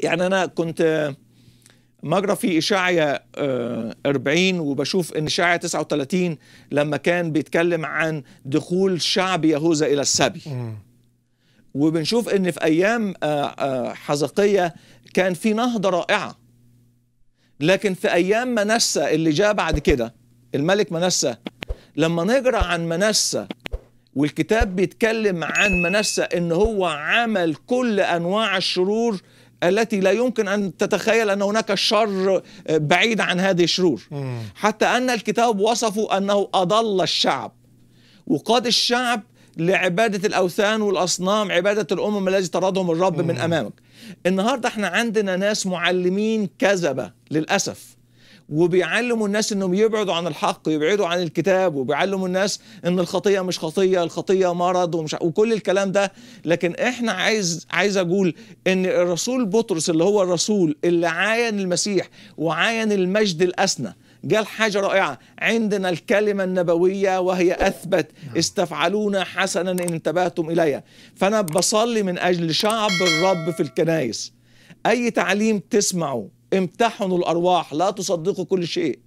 يعني انا كنت مجرى في اشاعه 40 آه، وبشوف ان اشاعه 39 لما كان بيتكلم عن دخول شعب يهوذا الى السبي وبنشوف ان في ايام آه، آه، حزقيه كان في نهضه رائعه لكن في ايام منسى اللي جاء بعد كده الملك منسى لما نقرا عن منسى والكتاب بيتكلم عن منسى ان هو عمل كل انواع الشرور التي لا يمكن أن تتخيل أن هناك شر آه، بعيد عن هذه الشرور حتى أن الكتاب وصفه أنه أضل الشعب وقاد الشعب لعبادة الأوثان والأصنام عبادة الأمم التي طردهم الرب من أمامك النهاردة احنا عندنا ناس معلمين كذبة للأسف وبيعلموا الناس انهم يبعدوا عن الحق يبعدوا عن الكتاب وبيعلموا الناس ان الخطيه مش خطيه الخطيه مرض ومش وكل الكلام ده لكن احنا عايز عايز اقول ان الرسول بطرس اللي هو الرسول اللي عاين المسيح وعاين المجد الاسنى قال حاجة رائعة عندنا الكلمة النبوية وهي أثبت نعم. استفعلونا حسنا إن انتبهتم إليها فأنا بصلي من أجل شعب الرب في الكنائس أي تعليم تسمعه امتحنوا الأرواح لا تصدقوا كل شيء